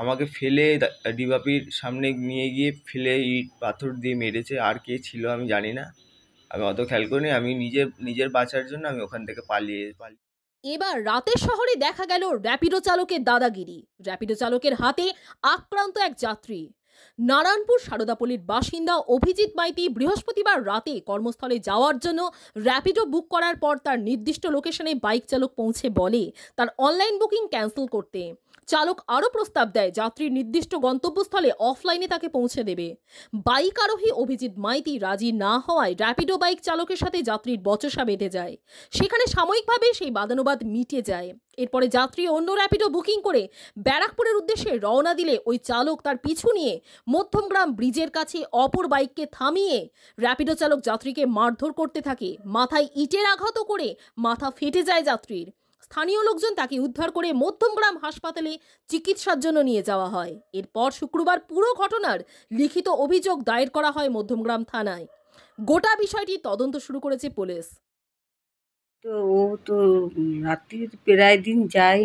আমাকে ফেলে ডিবাপির সামনে নিয়ে গিয়ে ফেলে ইট পাথর দিয়ে মেরেছে আর কে ছিল আমি জানি না আমি অত খেয়াল করিনি আমি নিজের নিজের বাঁচার জন্য আমি ওখান থেকে পালিয়ে পালিয়ে এবার রাতের শহরে দেখা গেল র্যাপিডো চালকের দাদাগিরি র্যাপিডো চালকের হাতে আক্রান্ত এক যাত্রী নারায়ণপুর সারদাপল্লির বাসিন্দা অভিজিৎ মাইতি বৃহস্পতিবার রাতে কর্মস্থলে যাওয়ার জন্য র্যাপিডো বুক করার পর তার নির্দিষ্ট লোকেশনে বাইক চালক পৌঁছে বলে তার অনলাইন বুকিং ক্যান্সেল করতে চালক আরও প্রস্তাব দেয় যাত্রীর নির্দিষ্ট গন্তব্যস্থলে অফলাইনে তাকে পৌঁছে দেবে বাইক আরোহী অভিজিৎ মাইতি রাজি না হওয়ায় র্যাপিডো বাইক চালকের সাথে যাত্রীর বচসা বেঁধে যায় সেখানে সাময়িকভাবে সেই বাদানুবাদ মিটে যায় এরপরে যাত্রী অন্য র্যাপিডো বুকিং করে ব্যারাকপুরের উদ্দেশ্যে রওনা দিলে ওই চালক তার পিছু নিয়ে মধ্যমগ্রাম ব্রিজের কাছে অপর বাইককে থামিয়ে র্যাপিডো চালক যাত্রীকে মারধর করতে থাকে মাথায় ইটের আঘাত করে মাথা ফেটে যায় যাত্রীর স্থানীয় লোকজন তাকে উদ্ধার করে মধ্যমগ্রাম হাসপাতালে চিকিৎসার জন্য নিয়ে যাওয়া হয় এরপর শুক্রবার পুরো ঘটনার লিখিত অভিযোগ দায়ের করা হয় মধ্যমগ্রাম থানায় গোটা বিষয়টি তদন্ত শুরু করেছে পুলিশ তো ও তো রাত্রি প্রায় দিন যায়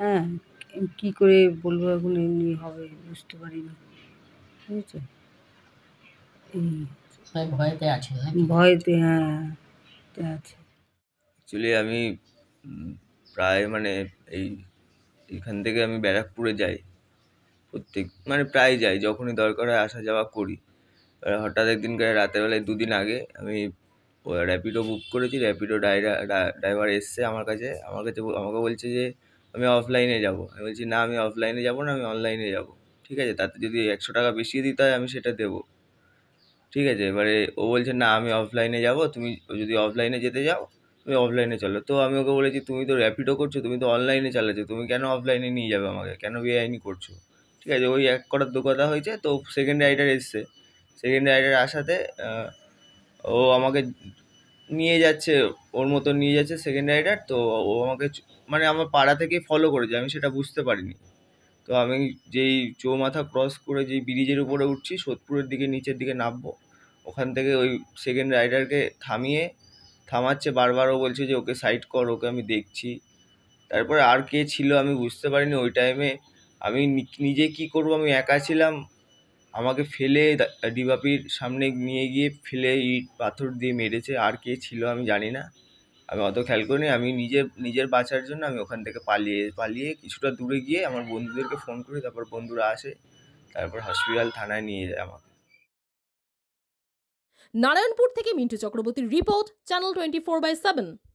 হ্যাঁ কী করে বলবো এখন এমনি হবে বুঝতে না বুঝেছো ভয়তে আছে ভয়তে হ্যাঁ আছে অ্যাকচুয়ালি আমি প্রায় মানে এই এখান থেকে আমি ব্যারাকপুরে যাই প্রত্যেক মানে প্রায় যাই যখনই দরকার হয় আসা যাওয়া করি এবার হঠাৎ একদিন রাতের বেলায় দুদিন আগে আমি র্যাপিডো বুক করেছি র্যাপিডো ড্রাইভার এসছে আমার কাছে আমার কাছে আমাকে বলছে যে আমি অফলাইনে যাব আমি বলছি না আমি অফলাইনে যাব না আমি অনলাইনে যাব ঠিক আছে তাতে যদি একশো টাকা বেশি দিতে হয় আমি সেটা দেবো ঠিক আছে এবারে ও বলছে না আমি অফলাইনে যাব তুমি যদি অফলাইনে যেতে যাও তুমি অফলাইনে চলো তো আমি ওকে বলেছি তুমি তো র্যাপিডো করছো তুমি তো অনলাইনে চালাচ্ছো তুমি কেন অফলাইনে নিয়ে যাবে আমাকে কেন বেআইনি করছো ঠিক আছে ওই এক করার দু কথা হয়েছে তো সেকেন্ড রাইডার এসছে সেকেন্ড রাইডার আসাতে ও আমাকে নিয়ে যাচ্ছে ওর মতো নিয়ে যাচ্ছে সেকেন্ড রাইডার তো ও আমাকে মানে আমার পাড়া থেকেই ফলো করেছে আমি সেটা বুঝতে পারিনি তো আমি যেই চৌমাথা ক্রস করে যেই ব্রিজের উপরে উঠছি সোদপুরের দিকে নিচের দিকে নামবো ওখান থেকে ওই সেকেন্ড রাইডারকে থামিয়ে থামাচ্ছে বারবারও বলছে যে ওকে সাইড কর ওকে আমি দেখছি তারপরে আর কে ছিল আমি বুঝতে পারিনি ওই টাইমে আমি নিজে কি করব আমি একা ছিলাম আমাকে ফেলে ডিবাপির সামনে নিয়ে গিয়ে ফেলে ইট পাথর দিয়ে মেরেছে আর কে ছিল আমি জানি না আমি অত খেয়াল করিনি আমি নিজের নিজের বাঁচার জন্য আমি ওখান থেকে পালিয়ে পালিয়ে কিছুটা দূরে গিয়ে আমার বন্ধুদেরকে ফোন করি তারপর বন্ধুরা আসে তারপর হসপিটাল থানায় নিয়ে যায় আমাকে নারায়ণপুর থেকে মিন্টু চক্রবর্তীর report channel twenty four by seven